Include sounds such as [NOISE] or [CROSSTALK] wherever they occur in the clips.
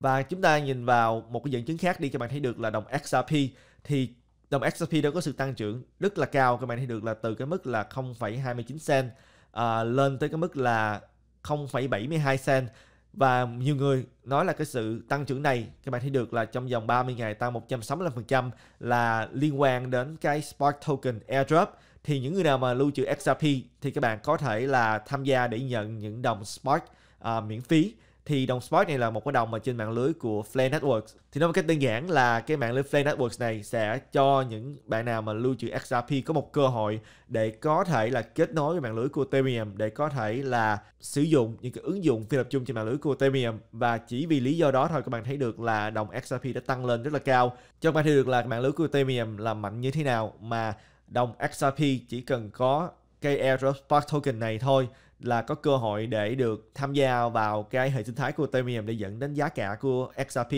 Và chúng ta nhìn vào một cái dẫn chứng khác đi các bạn thấy được là đồng XRP thì đồng XRP đã có sự tăng trưởng rất là cao các bạn thấy được là từ cái mức là 0,29 cent à, lên tới cái mức là 0,72 cent và nhiều người nói là cái sự tăng trưởng này các bạn thấy được là trong vòng 30 ngày tăng 165% là liên quan đến cái Spark token airdrop thì những người nào mà lưu trữ XRP thì các bạn có thể là tham gia để nhận những đồng Spark à, miễn phí thì đồng Spot này là một cái đồng mà trên mạng lưới của Flare Networks. Thì nói một cách đơn giản là cái mạng lưới Flare Networks này sẽ cho những bạn nào mà lưu trữ XRP có một cơ hội để có thể là kết nối với mạng lưới của Ethereum để có thể là sử dụng những cái ứng dụng phi tập trung trên mạng lưới của Ethereum và chỉ vì lý do đó thôi các bạn thấy được là đồng XRP đã tăng lên rất là cao. Cho các bạn thấy được là mạng lưới của Ethereum là mạnh như thế nào mà đồng XRP chỉ cần có cái airdrop Spark token này thôi là có cơ hội để được tham gia vào cái hệ sinh thái của Ethereum để dẫn đến giá cả của XRP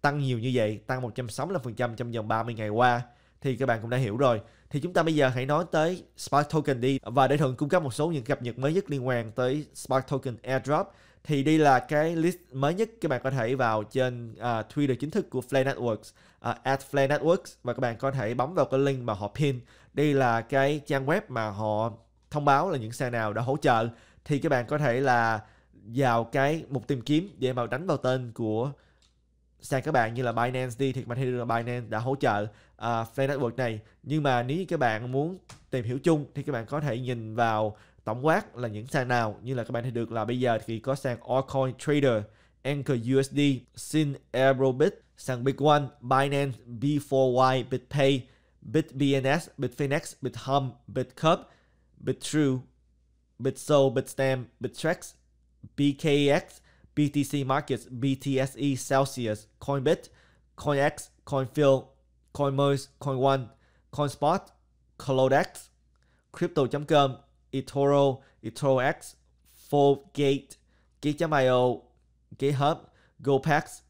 tăng nhiều như vậy, tăng 165% trong vòng 30 ngày qua thì các bạn cũng đã hiểu rồi. Thì chúng ta bây giờ hãy nói tới Spark Token đi và để thuận cung cấp một số những cập nhật mới nhất liên quan tới Spark Token Airdrop thì đây là cái list mới nhất các bạn có thể vào trên uh, Twitter chính thức của Flare Networks uh, Flare Networks và các bạn có thể bấm vào cái link mà họ pin đây là cái trang web mà họ thông báo là những sàn nào đã hỗ trợ thì các bạn có thể là vào cái mục tìm kiếm để mà đánh vào tên của sàn các bạn như là Binance đi thì mình thấy là Binance đã hỗ trợ uh, Play Network này nhưng mà nếu như các bạn muốn tìm hiểu chung thì các bạn có thể nhìn vào tổng quát là những sàn nào như là các bạn thấy được là bây giờ thì có sàn Allcoin Trader, Anchor USD, Sin Aerobit, sàn Bitcoin, Binance, B4Y, BitPay, BitBNS, Bitfinex, BitHum, BitCup, Bittrue, Bitso, Bitstamp, Bittrex, BKX, BTC Markets, BTSE, Celsius, Coinbit, CoinX, CoinFill, CoinMoist, CoinOne, CoinSpot, CloudX, Crypto.com, eToro, eToroX, Foldgate, Gate.io, GitHub, GoPax,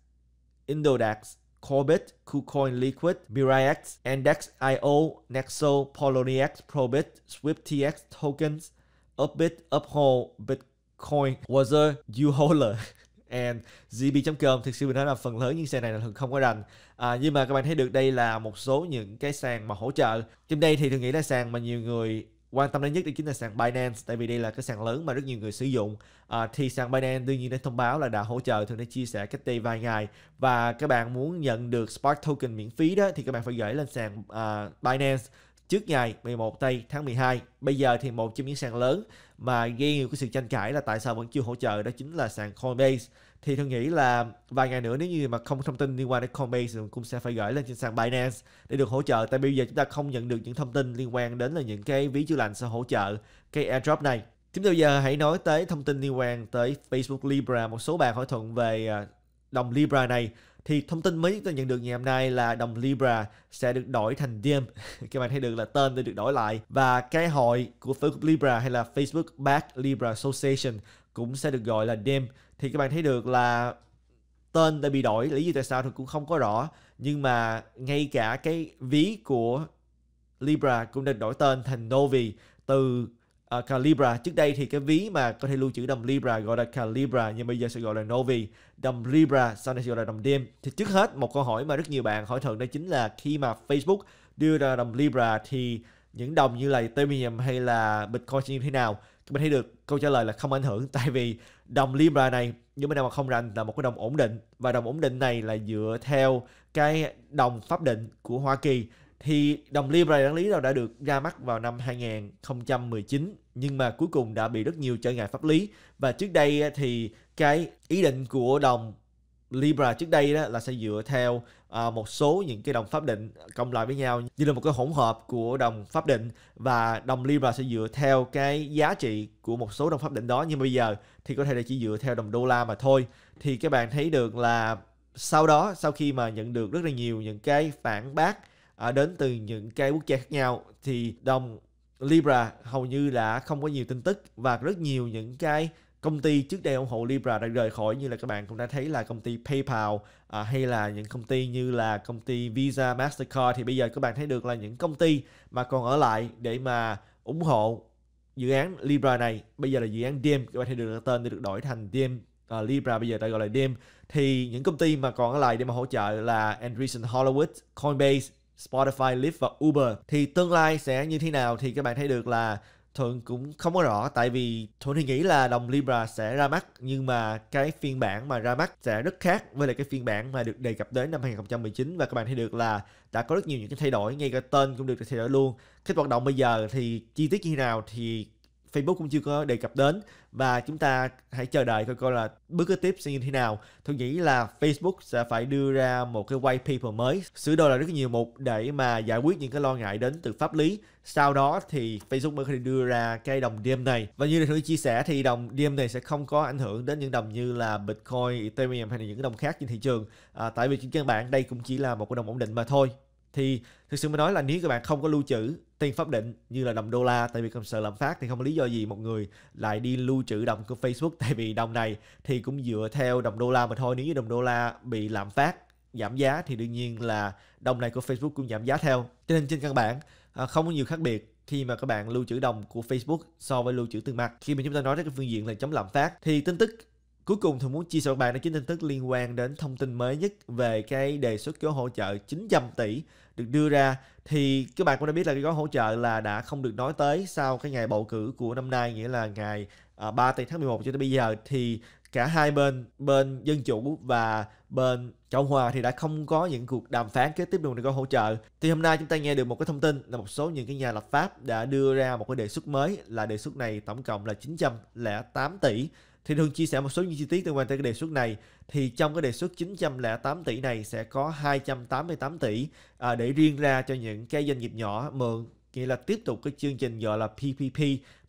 Indodax, Corbit, KuCoin Liquid, MiraiX, Index io Nexo, Poloniex, Probit, SwiftTX tokens, Upbit, Uphold, Bitcoin, Wazer, Uholder [LAUGHS] and zb com thực sự mình nói là phần lớn những sàn này là thường không có rành à, nhưng mà các bạn thấy được đây là một số những cái sàn mà hỗ trợ trong đây thì thường nghĩ là sàn mà nhiều người quan tâm đến nhất đây chính là sàn Binance tại vì đây là cái sàn lớn mà rất nhiều người sử dụng à, thì sàn Binance đương nhiên đã thông báo là đã hỗ trợ thường đã chia sẻ cách đây vài ngày và các bạn muốn nhận được Spark Token miễn phí đó thì các bạn phải gửi lên sàn uh, Binance trước ngày 11 tây tháng 12 bây giờ thì một trong những sàn lớn mà gây nhiều cái sự tranh cãi là tại sao vẫn chưa hỗ trợ đó chính là sàn Coinbase thì thương nghĩ là vài ngày nữa nếu như mà không thông tin liên quan đến Coinbase thì cũng sẽ phải gửi lên trên sàn Binance để được hỗ trợ tại bây giờ chúng ta không nhận được những thông tin liên quan đến là những cái ví chữa lành sẽ hỗ trợ cái airdrop này Tiếp theo giờ hãy nói tới thông tin liên quan tới Facebook Libra. Một số bạn hỏi thuận về à, đồng Libra này. Thì thông tin mới ta nhận được ngày hôm nay là đồng Libra sẽ được đổi thành Diem. [LAUGHS] Các bạn thấy được là tên để được đổi lại. Và cái hội của Facebook Libra hay là Facebook Back Libra Association cũng sẽ được gọi là Diem thì các bạn thấy được là tên đã bị đổi lý do tại sao thì cũng không có rõ nhưng mà ngay cả cái ví của Libra cũng được đổi tên thành Novi từ uh, Calibra trước đây thì cái ví mà có thể lưu trữ đồng Libra gọi là Calibra nhưng bây giờ sẽ gọi là Novi đồng Libra sau này sẽ gọi là đồng Dim thì trước hết một câu hỏi mà rất nhiều bạn hỏi thường đó chính là khi mà Facebook đưa ra đồng Libra thì những đồng như là Ethereum hay là Bitcoin như thế nào mình thấy được câu trả lời là không ảnh hưởng [LAUGHS] tại vì đồng Libra này nếu bên nào mà không rành là một cái đồng ổn định và đồng ổn định này là dựa theo cái đồng pháp định của Hoa Kỳ thì đồng Libra đáng lý đâu đã được ra mắt vào năm 2019 nhưng mà cuối cùng đã bị rất nhiều trở ngại pháp lý và trước đây thì cái ý định của đồng Libra trước đây đó là sẽ dựa theo à, một số những cái đồng pháp định cộng lại với nhau như là một cái hỗn hợp của đồng pháp định và đồng Libra sẽ dựa theo cái giá trị của một số đồng pháp định đó nhưng bây giờ thì có thể là chỉ dựa theo đồng đô la mà thôi thì các bạn thấy được là sau đó sau khi mà nhận được rất là nhiều những cái phản bác à, đến từ những cái quốc gia khác nhau thì đồng Libra hầu như là không có nhiều tin tức và rất nhiều những cái công ty trước đây ủng hộ Libra đã rời khỏi như là các bạn cũng đã thấy là công ty PayPal à, hay là những công ty như là công ty Visa, Mastercard thì bây giờ các bạn thấy được là những công ty mà còn ở lại để mà ủng hộ dự án Libra này bây giờ là dự án DEM các bạn thấy được là tên được đổi thành DEM uh, à, Libra bây giờ đã gọi là DEM thì những công ty mà còn ở lại để mà hỗ trợ là Andreessen Horowitz, Coinbase, Spotify, Lyft và Uber thì tương lai sẽ như thế nào thì các bạn thấy được là Thuận cũng không có rõ tại vì Thuận thì nghĩ là đồng Libra sẽ ra mắt nhưng mà cái phiên bản mà ra mắt sẽ rất khác với lại cái phiên bản mà được đề cập đến năm 2019 và các bạn thấy được là đã có rất nhiều những cái thay đổi ngay cả tên cũng được thay đổi luôn. Cái hoạt động bây giờ thì chi tiết như nào thì Facebook cũng chưa có đề cập đến và chúng ta hãy chờ đợi coi coi là bước kế tiếp sẽ như thế nào. Tôi nghĩ là Facebook sẽ phải đưa ra một cái white paper mới, sửa đổi lại rất nhiều mục để mà giải quyết những cái lo ngại đến từ pháp lý. Sau đó thì Facebook mới có thể đưa ra cái đồng DM này. Và như tôi chia sẻ thì đồng DM này sẽ không có ảnh hưởng đến những đồng như là Bitcoin, Ethereum hay là những cái đồng khác trên thị trường. À, tại vì trên căn bản đây cũng chỉ là một cái đồng ổn định mà thôi thì thực sự mới nói là nếu các bạn không có lưu trữ tiền pháp định như là đồng đô la tại vì sợ lạm phát thì không có lý do gì một người lại đi lưu trữ đồng của Facebook [LAUGHS] tại vì đồng này thì cũng dựa theo đồng đô la mà thôi nếu như đồng đô la bị lạm phát giảm giá thì đương nhiên là đồng này của Facebook cũng giảm giá theo cho nên trên căn bản à, không có nhiều khác biệt khi mà các bạn lưu trữ đồng của Facebook so với lưu trữ tiền mặt khi mà chúng ta nói đến cái phương diện là chống lạm phát thì tin tức Cuối cùng thì muốn chia sẻ với bạn đó chính tin tức liên quan đến thông tin mới nhất về cái đề xuất gói hỗ trợ 900 tỷ được đưa ra thì các bạn cũng đã biết là cái gói hỗ trợ là đã không được nói tới sau cái ngày bầu cử của năm nay nghĩa là ngày 3 à, tây tháng 11 cho tới bây giờ thì cả hai bên bên dân chủ và bên cộng hòa thì đã không có những cuộc đàm phán kế tiếp được để có hỗ trợ thì hôm nay chúng ta nghe được một cái thông tin là một số những cái nhà lập pháp đã đưa ra một cái đề xuất mới là đề xuất này tổng cộng là 908 tỷ thì thường chia sẻ một số những chi tiết liên quan tới cái đề xuất này thì trong cái đề xuất 908 tỷ này sẽ có 288 tỷ à, để riêng ra cho những cái doanh nghiệp nhỏ mượn nghĩa là tiếp tục cái chương trình gọi là PPP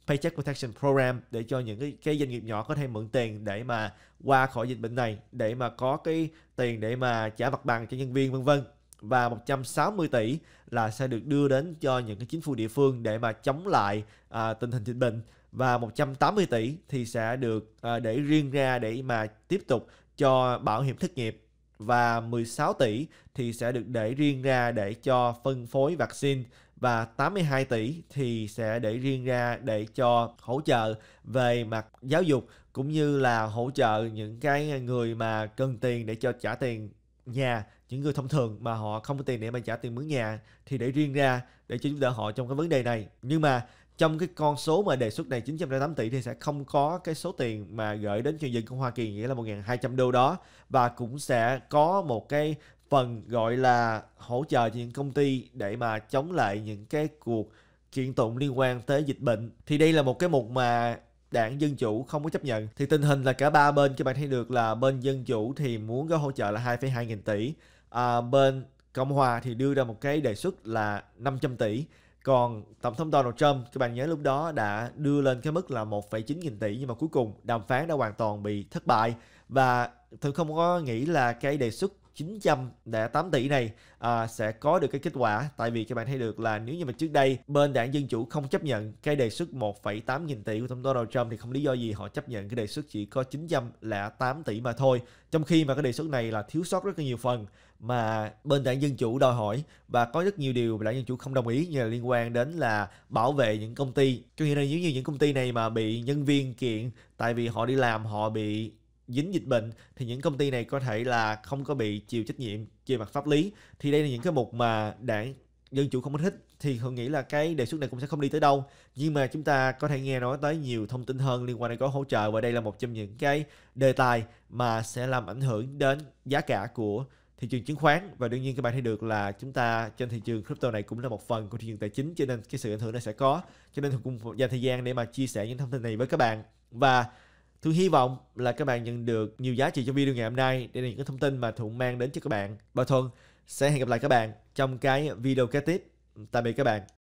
Paycheck Protection Program để cho những cái, cái doanh nghiệp nhỏ có thể mượn tiền để mà qua khỏi dịch bệnh này để mà có cái tiền để mà trả mặt bằng cho nhân viên vân vân và 160 tỷ là sẽ được đưa đến cho những cái chính phủ địa phương để mà chống lại à, tình hình dịch bệnh và 180 tỷ thì sẽ được à, để riêng ra để mà tiếp tục cho bảo hiểm thất nghiệp và 16 tỷ thì sẽ được để riêng ra để cho phân phối vaccine và 82 tỷ thì sẽ để riêng ra để cho hỗ trợ về mặt giáo dục cũng như là hỗ trợ những cái người mà cần tiền để cho trả tiền nhà những người thông thường mà họ không có tiền để mà trả tiền mướn nhà thì để riêng ra để cho giúp đỡ họ trong cái vấn đề này nhưng mà trong cái con số mà đề xuất này 908 tỷ thì sẽ không có cái số tiền mà gửi đến cho dân của Hoa Kỳ nghĩa là 1.200 đô đó và cũng sẽ có một cái phần gọi là hỗ trợ cho những công ty để mà chống lại những cái cuộc kiện tụng liên quan tới dịch bệnh thì đây là một cái mục mà đảng Dân Chủ không có chấp nhận. Thì tình hình là cả ba bên các bạn thấy được là bên Dân Chủ thì muốn gói hỗ trợ là 2,2 nghìn tỷ. À, bên Cộng Hòa thì đưa ra một cái đề xuất là 500 tỷ. Còn Tổng thống Donald Trump, các bạn nhớ lúc đó đã đưa lên cái mức là 1,9 nghìn tỷ nhưng mà cuối cùng đàm phán đã hoàn toàn bị thất bại. Và tôi không có nghĩ là cái đề xuất 908 tỷ này à, sẽ có được cái kết quả tại vì các bạn thấy được là nếu như mà trước đây bên đảng Dân Chủ không chấp nhận cái đề xuất 1,8 nghìn tỷ của Tổng thống Donald Trump thì không lý do gì họ chấp nhận cái đề xuất chỉ có 908 tỷ mà thôi trong khi mà cái đề xuất này là thiếu sót rất là nhiều phần mà bên đảng Dân Chủ đòi hỏi và có rất nhiều điều mà đảng Dân Chủ không đồng ý như là liên quan đến là bảo vệ những công ty. Cho nghĩa là nếu như những công ty này mà bị nhân viên kiện tại vì họ đi làm họ bị dính dịch bệnh thì những công ty này có thể là không có bị chịu trách nhiệm về mặt pháp lý thì đây là những cái mục mà đảng dân chủ không có thích thì họ nghĩ là cái đề xuất này cũng sẽ không đi tới đâu nhưng mà chúng ta có thể nghe nói tới nhiều thông tin hơn liên quan đến gói hỗ trợ và đây là một trong những cái đề tài mà sẽ làm ảnh hưởng đến giá cả của thị trường chứng khoán và đương nhiên các bạn thấy được là chúng ta trên thị trường crypto này cũng là một phần của thị trường tài chính cho nên cái sự ảnh hưởng nó sẽ có cho nên cũng dành thời gian để mà chia sẻ những thông tin này với các bạn và Thu hy vọng là các bạn nhận được nhiều giá trị trong video ngày hôm nay. Đây là những cái thông tin mà Thu mang đến cho các bạn. Bảo Thuận sẽ hẹn gặp lại các bạn trong cái video kế tiếp. Tạm biệt các bạn.